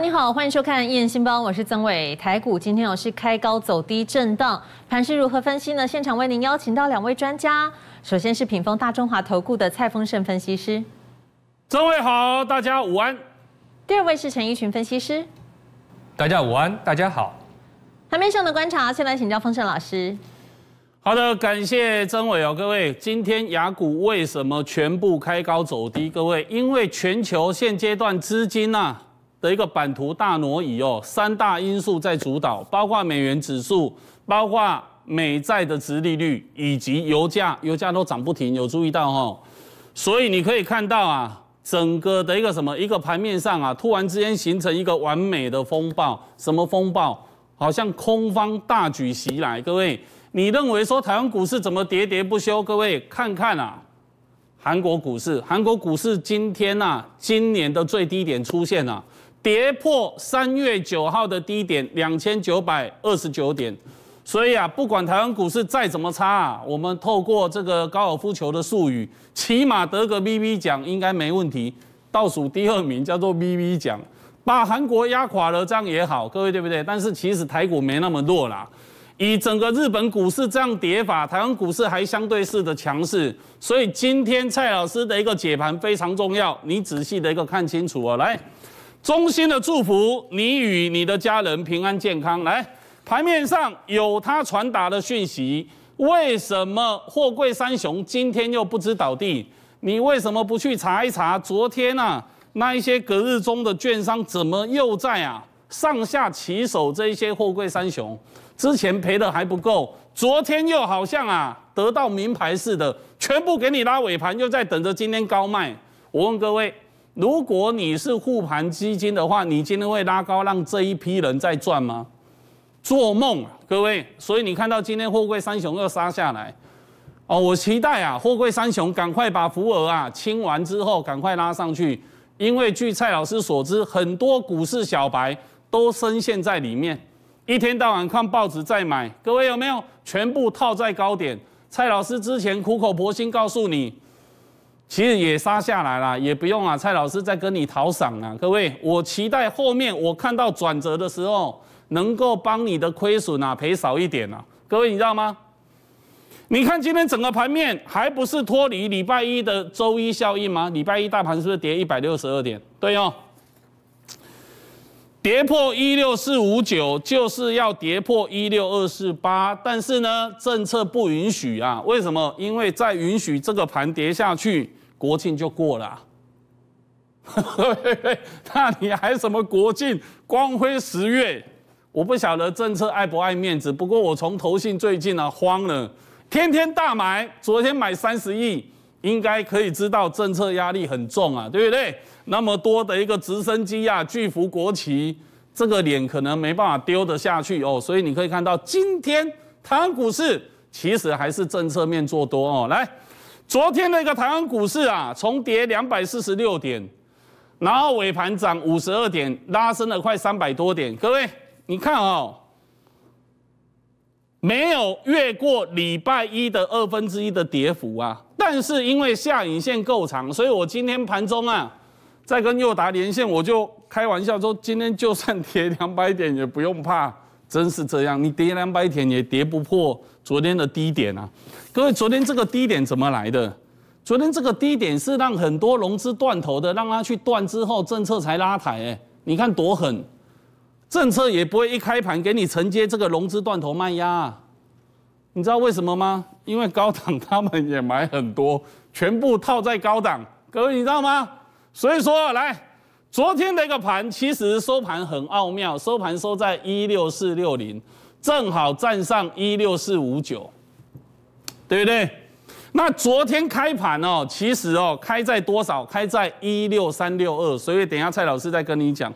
你好，欢迎收看《燕新报》，我是曾伟。台股今天我是开高走低震荡，盘势如何分析呢？现场为您邀请到两位专家，首先是品丰大中华投顾的蔡丰盛分析师。曾伟好，大家午安。第二位是陈奕群分析师，大家午安，大家好。盘面上的观察，先来请教丰盛老师。好的，感谢曾伟哦，各位，今天雅股为什么全部开高走低？各位，因为全球现阶段资金呐。的一个版图大挪移哦，三大因素在主导，包括美元指数，包括美债的殖利率，以及油价，油价都涨不停，有注意到哦。所以你可以看到啊，整个的一个什么一个盘面上啊，突然之间形成一个完美的风暴，什么风暴？好像空方大举袭来，各位，你认为说台湾股市怎么喋喋不休？各位看看啊，韩国股市，韩国股市今天呐，今年的最低点出现了。跌破三月九号的低点两千九百二十九点，所以啊，不管台湾股市再怎么差，我们透过这个高尔夫球的术语，起码得个 VV 奖应该没问题。倒数第二名叫做 VV 奖，把韩国压垮了，这样也好，各位对不对？但是其实台股没那么弱啦，以整个日本股市这样跌法，台湾股市还相对是的强势。所以今天蔡老师的一个解盘非常重要，你仔细的一个看清楚哦，来。衷心的祝福你与你的家人平安健康。来，牌面上有他传达的讯息。为什么货柜三雄今天又不知倒地？你为什么不去查一查？昨天啊，那一些隔日中的券商怎么又在啊上下起手？这一些货柜三雄之前赔的还不够，昨天又好像啊得到名牌似的，全部给你拉尾盘，又在等着今天高卖。我问各位。如果你是护盘基金的话，你今天会拉高让这一批人在赚吗？做梦啊，各位！所以你看到今天货柜三雄又杀下来，哦，我期待啊，货柜三雄赶快把福额啊清完之后，赶快拉上去，因为据蔡老师所知，很多股市小白都深陷在里面，一天到晚看报纸在买，各位有没有？全部套在高点。蔡老师之前苦口婆心告诉你。其实也杀下来了，也不用啊，蔡老师在跟你讨赏了。各位，我期待后面我看到转折的时候，能够帮你的亏损啊赔少一点啊，各位你知道吗？你看今天整个盘面还不是脱离礼拜一的周一效应吗？礼拜一大盘是不是跌一百六十二点？对哦，跌破一六四五九就是要跌破一六二四八，但是呢政策不允许啊，为什么？因为在允许这个盘跌下去。国庆就过了，那你还什么国庆？光辉十月，我不晓得政策爱不爱面子。不过我从投信最近呢慌了，天天大买，昨天买三十亿，应该可以知道政策压力很重啊，对不对？那么多的一个直升机呀，巨幅国旗，这个脸可能没办法丢得下去哦。所以你可以看到，今天台湾股市其实还是政策面做多哦，来。昨天那个台湾股市啊，重跌两百四十六点，然后尾盘涨五十二点，拉升了快三百多点。各位，你看哦，没有越过礼拜一的二分之一的跌幅啊。但是因为下影线够长，所以我今天盘中啊，在跟佑达连线，我就开玩笑说，今天就算跌两百点也不用怕。真是这样，你跌两百点也跌不破昨天的低点啊！各位，昨天这个低点怎么来的？昨天这个低点是让很多融资断头的，让他去断之后，政策才拉抬。哎，你看多狠！政策也不会一开盘给你承接这个融资断头卖压啊！你知道为什么吗？因为高档他们也买很多，全部套在高档。各位你知道吗？所以说来。昨天的一个盘，其实收盘很奥妙，收盘收在一六四六零，正好站上一六四五九，对不对？那昨天开盘哦，其实哦，开在多少？开在一六三六二，所以等下蔡老师再跟你讲。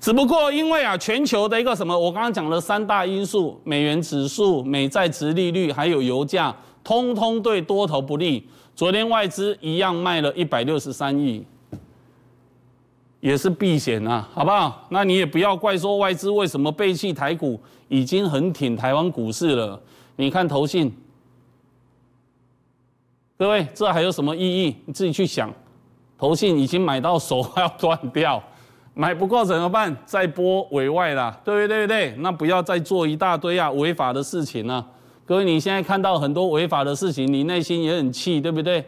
只不过因为啊，全球的一个什么，我刚刚讲了三大因素：美元指数、美债值利率还有油价，通通对多头不利。昨天外资一样卖了一百六十三亿。也是避险啊，好不好？那你也不要怪说外资为什么背弃台股，已经很挺台湾股市了。你看投信，各位这还有什么意义？你自己去想，投信已经买到手要断掉，买不过怎么办？再拨委外啦，对不对？对不对？那不要再做一大堆啊违法的事情了。各位你现在看到很多违法的事情，你内心也很气，对不对？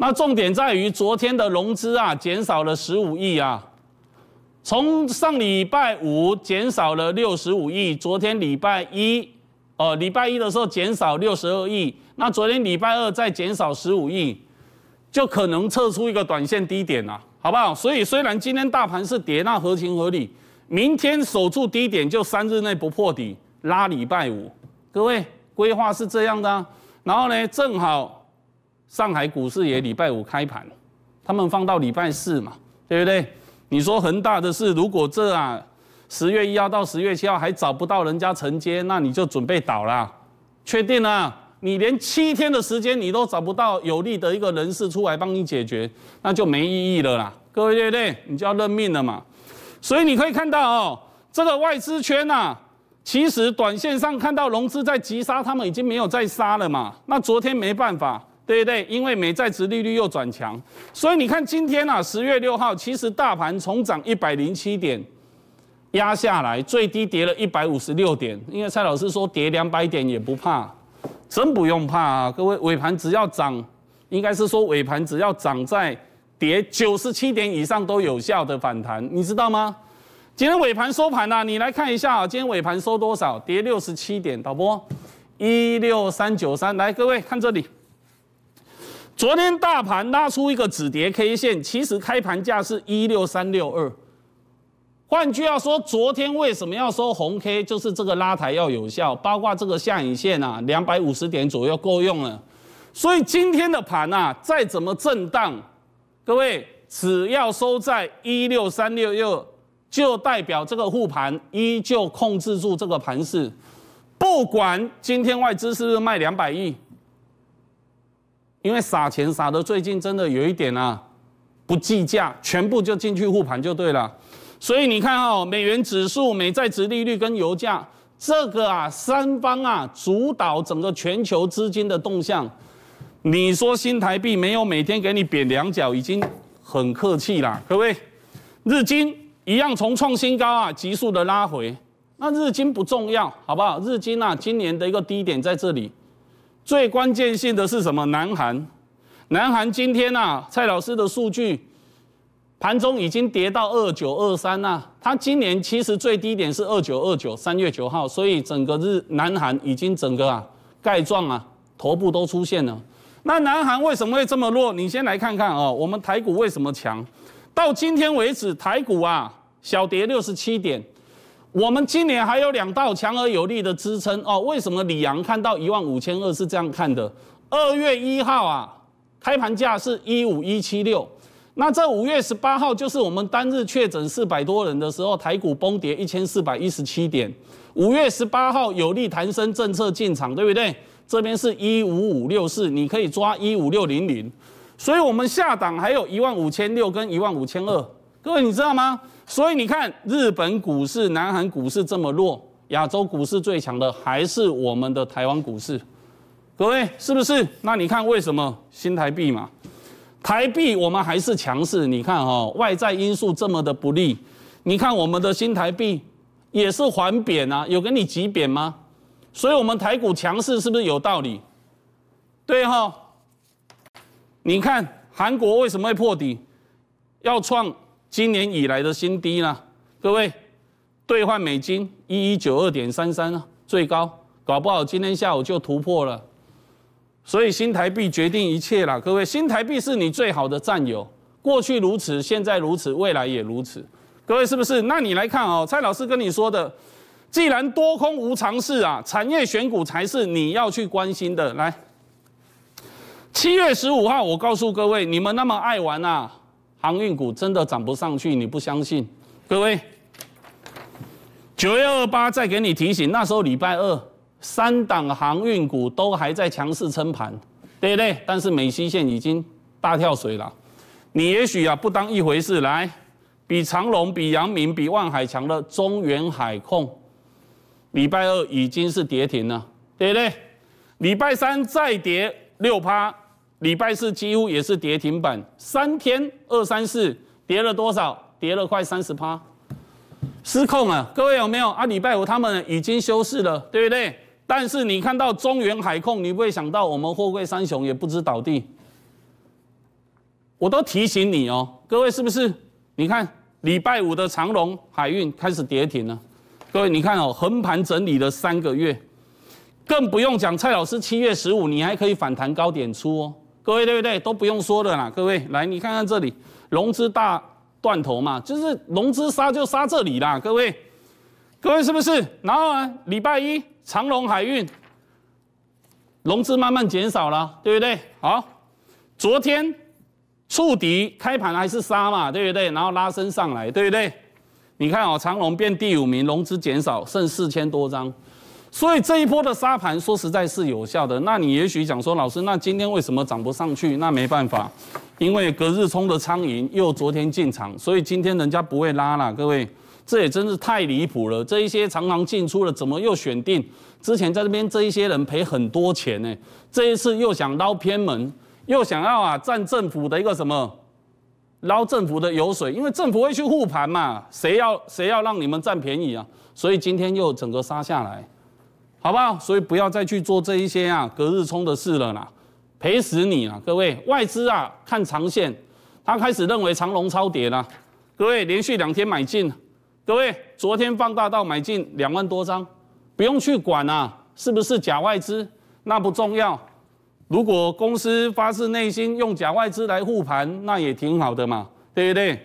那重点在于昨天的融资啊，减少了十五亿啊，从上礼拜五减少了六十五亿，昨天礼拜一，呃，礼拜一的时候减少六十二亿，那昨天礼拜二再减少十五亿，就可能测出一个短线低点啊，好不好？所以虽然今天大盘是跌，那合情合理，明天守住低点就三日内不破底，拉礼拜五，各位规划是这样的，然后呢，正好。上海股市也礼拜五开盘，他们放到礼拜四嘛，对不对？你说恒大的事，如果这啊十月一号到十月七号还找不到人家承接，那你就准备倒了，确定了，你连七天的时间你都找不到有利的一个人士出来帮你解决，那就没意义了啦，各位对不对？你就要认命了嘛。所以你可以看到哦，这个外资圈呐，其实短线上看到融资在急杀，他们已经没有再杀了嘛。那昨天没办法。对对对，因为美债值利率又转强，所以你看今天啊，十月六号，其实大盘重涨一百零七点，压下来最低跌了一百五十六点。因为蔡老师说跌两百点也不怕，真不用怕啊！各位尾盘只要涨，应该是说尾盘只要涨在跌九十七点以上都有效的反弹，你知道吗？今天尾盘收盘啊，你来看一下啊，今天尾盘收多少？跌六十七点，导播一六三九三，来各位看这里。昨天大盘拉出一个止跌 K 线，其实开盘价是一六三六二。换句话说，昨天为什么要收红 K，就是这个拉抬要有效，包括这个下影线啊，两百五十点左右够用了。所以今天的盘啊，再怎么震荡，各位只要收在一六三六六，就代表这个护盘依旧控制住这个盘势。不管今天外资是不是卖两百亿。因为撒钱撒的最近真的有一点啊，不计价，全部就进去护盘就对了。所以你看哦，美元指数、美债值利率跟油价这个啊，三方啊主导整个全球资金的动向。你说新台币没有每天给你扁两脚，已经很客气啦，各位。日经一样从创新高啊，急速的拉回。那日经不重要，好不好？日经啊，今年的一个低点在这里。最关键性的是什么？南韩，南韩今天呐，蔡老师的数据盘中已经跌到二九二三呐。它今年其实最低点是二九二九，三月九号。所以整个日南韩已经整个啊盖状啊头部都出现了。那南韩为什么会这么弱？你先来看看哦，我们台股为什么强？到今天为止，台股啊小跌六十七点。我们今年还有两道强而有力的支撑哦。为什么李阳看到一万五千二是这样看的？二月一号啊，开盘价是一五一七六。那这五月十八号就是我们单日确诊四百多人的时候，台股崩跌一千四百一十七点。五月十八号有利弹升，政策进场，对不对？这边是一五五六四，你可以抓一五六零零。所以我们下档还有一万五千六跟一万五千二。各位，你知道吗？所以你看，日本股市、南韩股市这么弱，亚洲股市最强的还是我们的台湾股市。各位，是不是？那你看为什么新台币嘛？台币我们还是强势。你看哈，外在因素这么的不利，你看我们的新台币也是还贬啊，有给你急贬吗？所以，我们台股强势是不是有道理？对哈？你看韩国为什么会破底，要创？今年以来的新低呢，各位，兑换美金一一九二点三三啊，最高，搞不好今天下午就突破了，所以新台币决定一切了，各位，新台币是你最好的战友，过去如此，现在如此，未来也如此，各位是不是？那你来看哦，蔡老师跟你说的，既然多空无常事啊，产业选股才是你要去关心的，来，七月十五号，我告诉各位，你们那么爱玩啊。航运股真的涨不上去，你不相信？各位，九月二八再给你提醒，那时候礼拜二三档航运股都还在强势撑盘，对不对？但是美西线已经大跳水了，你也许啊不当一回事。来，比长隆、比阳明、比万海强的中原海控，礼拜二已经是跌停了，对不对？礼拜三再跌六趴。礼拜四几乎也是跌停板，三天二三四跌了多少？跌了快三十趴，失控了。各位有没有啊？礼拜五他们已经休市了，对不对？但是你看到中原海控，你不会想到我们货柜三雄也不知倒地。我都提醒你哦，各位是不是？你看礼拜五的长龙海运开始跌停了，各位你看哦，横盘整理了三个月，更不用讲蔡老师七月十五你还可以反弹高点出哦。各位对不对？都不用说了啦。各位来，你看看这里，融资大断头嘛，就是融资杀就杀这里啦。各位，各位是不是？然后呢？礼拜一长隆海运融资慢慢减少了，对不对？好，昨天触底开盘还是杀嘛，对不对？然后拉升上来，对不对？你看哦，长隆变第五名，融资减少，剩四千多张。所以这一波的杀盘说实在是有效的。那你也许讲说，老师，那今天为什么涨不上去？那没办法，因为隔日冲的苍蝇又昨天进场，所以今天人家不会拉了。各位，这也真是太离谱了。这一些常常进出的，怎么又选定之前在这边这一些人赔很多钱呢？这一次又想捞偏门，又想要啊占政府的一个什么捞政府的油水？因为政府会去护盘嘛，谁要谁要让你们占便宜啊？所以今天又整个杀下来。好不好？所以不要再去做这一些啊隔日冲的事了啦，赔死你啊！各位外资啊，看长线，他开始认为长龙超跌了。各位连续两天买进，各位昨天放大到买进两万多张，不用去管啊，是不是假外资？那不重要。如果公司发自内心用假外资来护盘，那也挺好的嘛，对不对？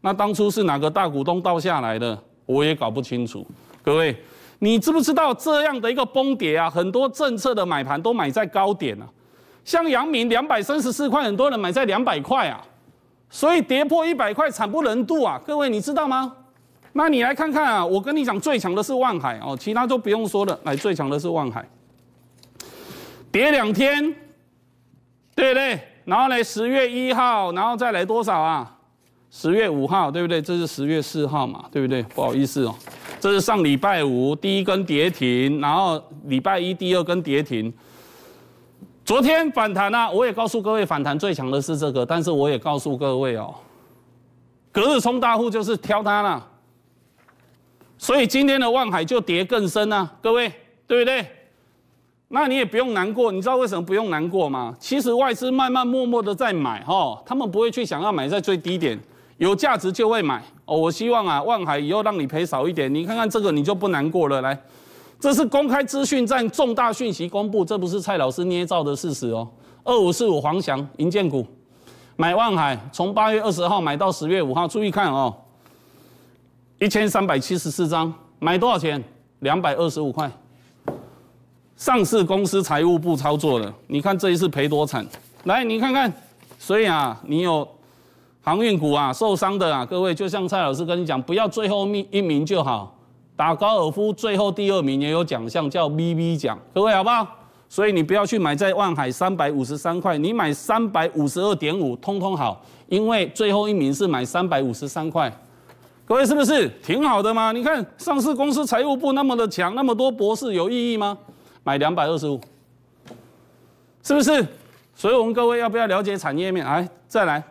那当初是哪个大股东倒下来的，我也搞不清楚，各位。你知不知道这样的一个崩跌啊，很多政策的买盘都买在高点了，像阳明两百三十四块，很多人买在两百块啊，所以跌破一百块惨不忍睹啊！各位你知道吗？那你来看看啊，我跟你讲最强的是万海哦，其他就不用说了，来最强的是万海，跌两天，对不对？然后来十月一号，然后再来多少啊？十月五号，对不对？这是十月四号嘛，对不对？不好意思哦。这是上礼拜五第一根跌停，然后礼拜一第二根跌停，昨天反弹啊，我也告诉各位，反弹最强的是这个，但是我也告诉各位哦，隔日冲大户就是挑它了，所以今天的万海就跌更深啊，各位对不对？那你也不用难过，你知道为什么不用难过吗？其实外资慢慢默默的在买哈，他们不会去想要买在最低点。有价值就会买哦，我希望啊，万海以后让你赔少一点。你看看这个，你就不难过了。来，这是公开资讯站重大讯息公布，这不是蔡老师捏造的事实哦。二五四五黄翔银建股买万海，从八月二十号买到十月五号，注意看哦，一千三百七十四张，买多少钱？两百二十五块。上市公司财务部操作的，你看这一次赔多惨。来，你看看，所以啊，你有。航运股啊，受伤的啊，各位就像蔡老师跟你讲，不要最后一名就好。打高尔夫最后第二名也有奖项，叫 VV 奖，各位好不好？所以你不要去买在万海三百五十三块，你买三百五十二点五，通通好，因为最后一名是买三百五十三块，各位是不是挺好的吗？你看上市公司财务部那么的强，那么多博士，有意义吗？买两百二十五，是不是？所以我们各位要不要了解产业面？来，再来。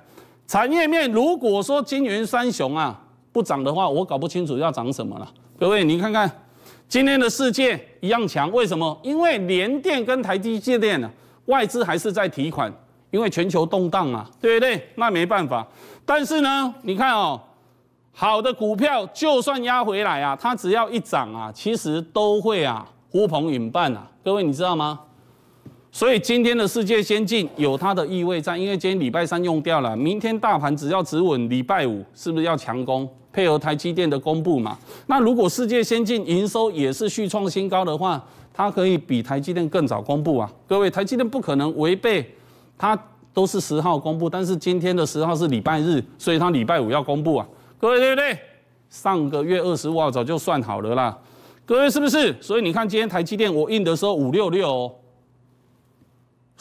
产业面如果说金元三雄啊不涨的话，我搞不清楚要涨什么了。各位，你看看今天的世界一样强，为什么？因为联电跟台积电啊，外资还是在提款，因为全球动荡啊，对不对？那没办法。但是呢，你看哦，好的股票就算压回来啊，它只要一涨啊，其实都会啊呼朋引伴啊。各位，你知道吗？所以今天的世界先进有它的意味在，因为今天礼拜三用掉了，明天大盘只要止稳，礼拜五是不是要强攻？配合台积电的公布嘛？那如果世界先进营收也是续创新高的话，它可以比台积电更早公布啊？各位，台积电不可能违背，它都是十号公布，但是今天的十号是礼拜日，所以它礼拜五要公布啊？各位对不对？上个月二十五号早就算好了啦，各位是不是？所以你看今天台积电我印的时候五六六。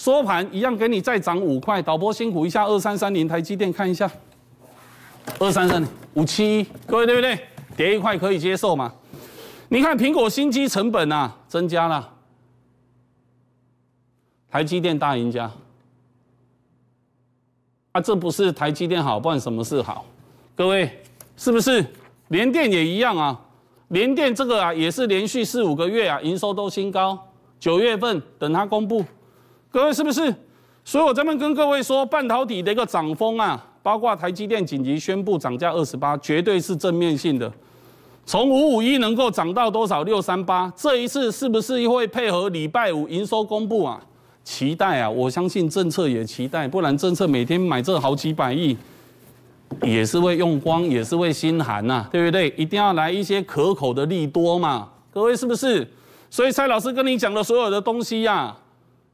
收盘一样给你再涨五块，导播辛苦一下，二三三零台积电看一下，二三三零五七，各位对不对？跌一块可以接受吗？你看苹果新机成本啊增加了，台积电大赢家啊，这不是台积电好，不管什么事好，各位是不是？联电也一样啊，联电这个啊也是连续四五个月啊营收都新高，九月份等它公布。各位是不是？所以我这边跟各位说，半导体的一个涨风啊，包括台积电紧急宣布涨价二十八，绝对是正面性的。从五五一能够涨到多少六三八？这一次是不是会配合礼拜五营收公布啊？期待啊！我相信政策也期待，不然政策每天买这好几百亿，也是会用光，也是会心寒呐，对不对？一定要来一些可口的利多嘛！各位是不是？所以蔡老师跟你讲的所有的东西呀。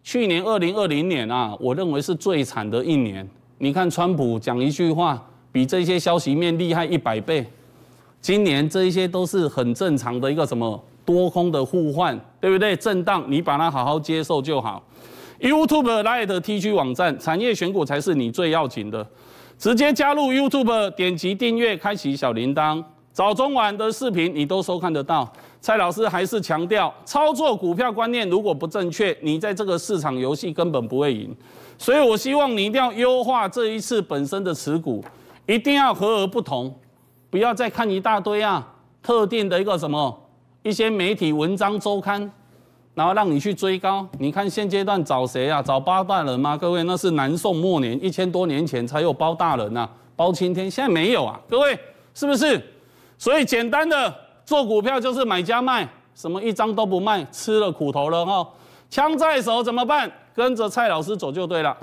去年二零二零年啊，我认为是最惨的一年。你看，川普讲一句话，比这些消息面厉害一百倍。今年这一些都是很正常的一个什么多空的互换，对不对？震荡，你把它好好接受就好。YouTube Light TG 网站，产业选股才是你最要紧的。直接加入 YouTube，点击订阅，开启小铃铛，早中晚的视频你都收看得到。蔡老师还是强调，操作股票观念如果不正确，你在这个市场游戏根本不会赢。所以，我希望你一定要优化这一次本身的持股，一定要和而不同，不要再看一大堆啊，特定的一个什么一些媒体文章周刊，然后让你去追高。你看现阶段找谁啊？找包大人吗？各位，那是南宋末年，一千多年前才有包大人呐，包青天，现在没有啊，各位是不是？所以简单的。做股票就是买家卖，什么一张都不卖，吃了苦头了哈。枪在手怎么办？跟着蔡老师走就对了。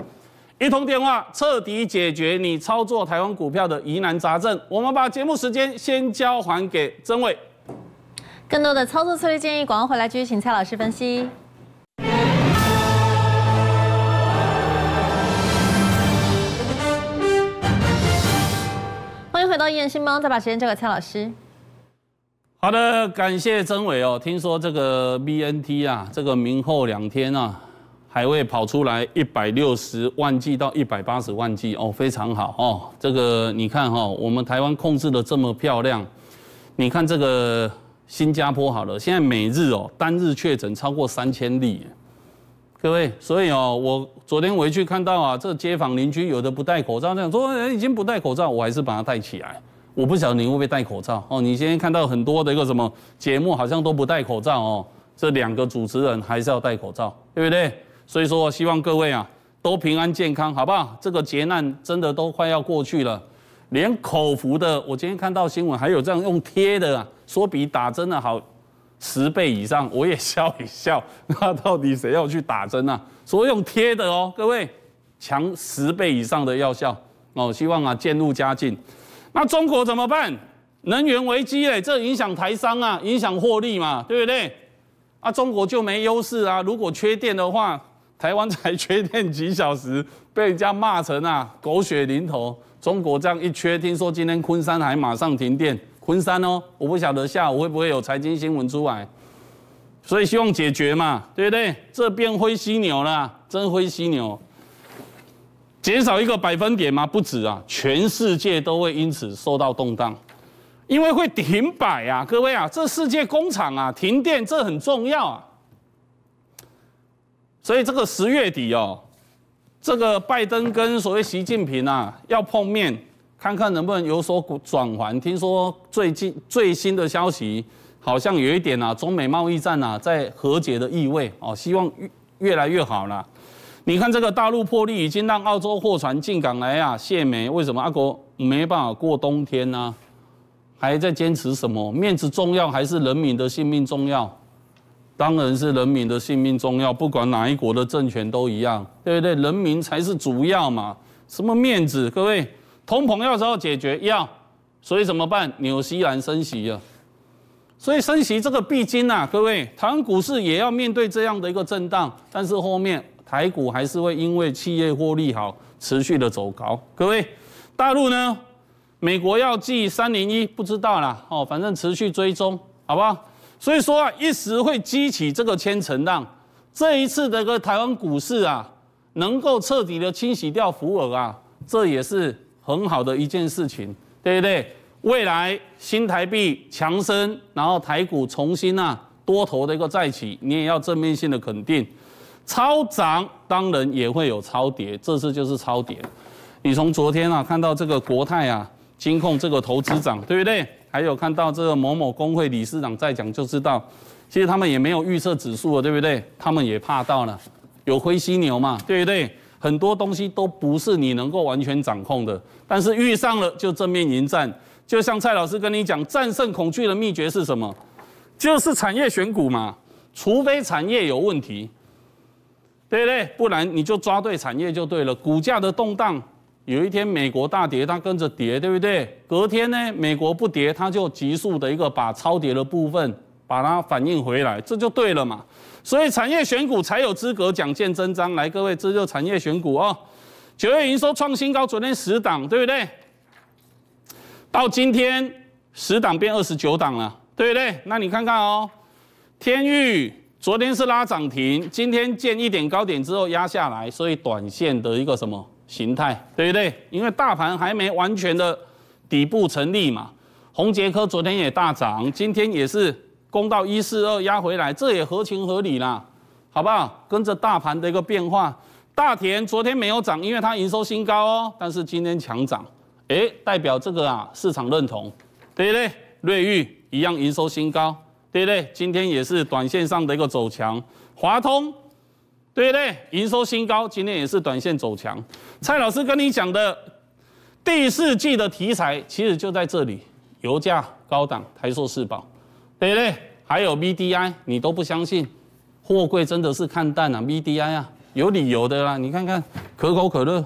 一通电话彻底解决你操作台湾股票的疑难杂症。我们把节目时间先交还给曾伟。更多的操作策略建议，广告回来继续请蔡老师分析。欢迎回到一人兴邦，再把时间交给蔡老师。好的，感谢曾伟哦。听说这个 B N T 啊，这个明后两天呢，还会跑出来一百六十万剂到一百八十万剂哦，非常好哦。这个你看哈，我们台湾控制的这么漂亮，你看这个新加坡好了，现在每日哦单日确诊超过三千例，各位，所以哦，我昨天回去看到啊，这街坊邻居有的不戴口罩，这样说，人已经不戴口罩，我还是把它戴起来。我不晓得你会不会戴口罩哦？你今天看到很多的一个什么节目，好像都不戴口罩哦。这两个主持人还是要戴口罩，对不对？所以说，希望各位啊都平安健康，好不好？这个劫难真的都快要过去了。连口服的，我今天看到新闻还有这样用贴的，啊，说比打针的好十倍以上。我也笑一笑，那到底谁要去打针啊？说用贴的哦，各位强十倍以上的药效哦，希望啊渐入佳境。那中国怎么办？能源危机诶，这影响台商啊，影响获利嘛，对不对？啊，中国就没优势啊。如果缺电的话，台湾才缺电几小时，被人家骂成啊狗血淋头。中国这样一缺，听说今天昆山还马上停电，昆山哦，我不晓得下午会不会有财经新闻出来，所以希望解决嘛，对不对？这变灰犀牛了，真灰犀牛。减少一个百分点吗？不止啊，全世界都会因此受到动荡，因为会停摆啊，各位啊，这世界工厂啊，停电这很重要啊。所以这个十月底哦，这个拜登跟所谓习近平啊要碰面，看看能不能有所转环。听说最近最新的消息，好像有一点啊，中美贸易战啊在和解的意味哦，希望越来越好了。你看这个大陆破例，已经让澳洲货船进港来啊，卸煤。为什么阿国没办法过冬天呢？还在坚持什么面子重要，还是人民的性命重要？当然是人民的性命重要，不管哪一国的政权都一样，对不对？人民才是主要嘛。什么面子？各位，通膨要候解决，要。所以怎么办？纽西兰升息了，所以升息这个必经啊，各位，台湾股市也要面对这样的一个震荡，但是后面。台股还是会因为企业获利好，持续的走高，各位，大陆呢？美国要记三零一，不知道啦，哦，反正持续追踪，好不好？所以说啊，一时会激起这个千层浪。这一次的个台湾股市啊，能够彻底的清洗掉福尔啊，这也是很好的一件事情，对不对？未来新台币强升，然后台股重新啊多头的一个再起，你也要正面性的肯定。超涨当然也会有超跌，这次就是超跌。你从昨天啊看到这个国泰啊金控这个投资涨，对不对？还有看到这个某某工会理事长在讲，就知道其实他们也没有预测指数了，对不对？他们也怕到了，有灰犀牛嘛，对不对？很多东西都不是你能够完全掌控的，但是遇上了就正面迎战。就像蔡老师跟你讲，战胜恐惧的秘诀是什么？就是产业选股嘛，除非产业有问题。对不对？不然你就抓对产业就对了。股价的动荡，有一天美国大跌，它跟着跌，对不对？隔天呢，美国不跌，它就急速的一个把超跌的部分把它反应回来，这就对了嘛。所以产业选股才有资格讲见真章。来，各位，这就产业选股哦。九月营收创新高，昨天十档，对不对？到今天十档变二十九档了，对不对？那你看看哦，天域。昨天是拉涨停，今天见一点高点之后压下来，所以短线的一个什么形态，对不对？因为大盘还没完全的底部成立嘛。红杰科昨天也大涨，今天也是攻到一四二压回来，这也合情合理啦，好不好？跟着大盘的一个变化。大田昨天没有涨，因为它营收新高哦，但是今天强涨，诶，代表这个啊市场认同，对不对？瑞昱一样营收新高。对不对？今天也是短线上的一个走强，华通，对不对？营收新高，今天也是短线走强。蔡老师跟你讲的第四季的题材，其实就在这里，油价、高档、台塑、四宝，对不对？还有 VDI，你都不相信？货柜真的是看淡了 VDI 啊，有理由的啦。你看看可口可乐，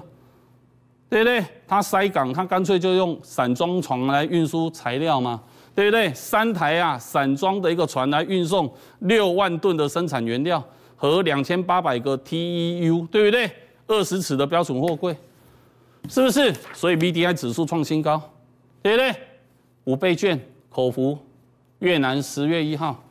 对不对？它塞港，它干脆就用散装船来运输材料嘛。对不对？三台啊，散装的一个船来运送六万吨的生产原料和两千八百个 TEU，对不对？二十尺的标准货柜，是不是？所以 BDI 指数创新高，对不对？五倍券口服，越南十月一号，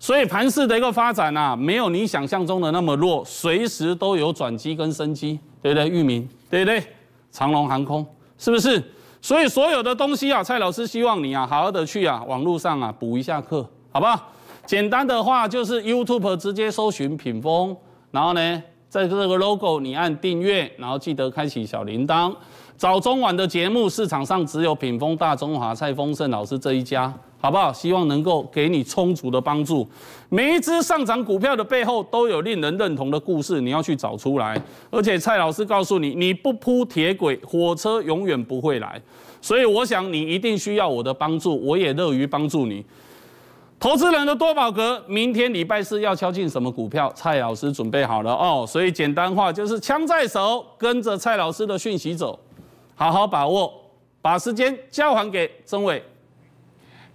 所以盘市的一个发展啊，没有你想象中的那么弱，随时都有转机跟生机，对不对？域名，对不对？长龙航空，是不是？所以所有的东西啊，蔡老师希望你啊，好好的去啊，网络上啊补一下课，好吧？简单的话就是 YouTube 直接搜寻品峰，然后呢，在这个 Logo 你按订阅，然后记得开启小铃铛。早中晚的节目市场上只有品峰大中华蔡丰盛老师这一家。好不好？希望能够给你充足的帮助。每一只上涨股票的背后都有令人认同的故事，你要去找出来。而且蔡老师告诉你，你不铺铁轨，火车永远不会来。所以我想你一定需要我的帮助，我也乐于帮助你。投资人的多宝格，明天礼拜四要敲进什么股票？蔡老师准备好了哦。所以简单话就是枪在手，跟着蔡老师的讯息走，好好把握，把时间交还给曾伟。